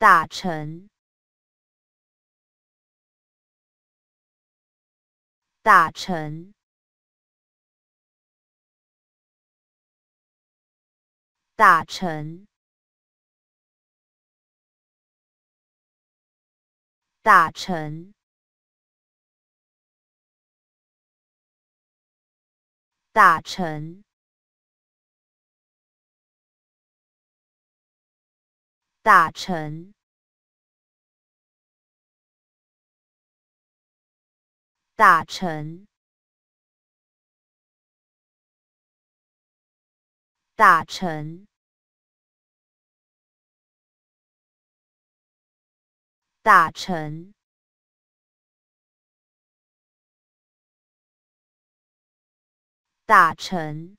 大臣，大臣，大臣，大臣，大臣。大大臣。臣大臣，大臣，大臣，大臣。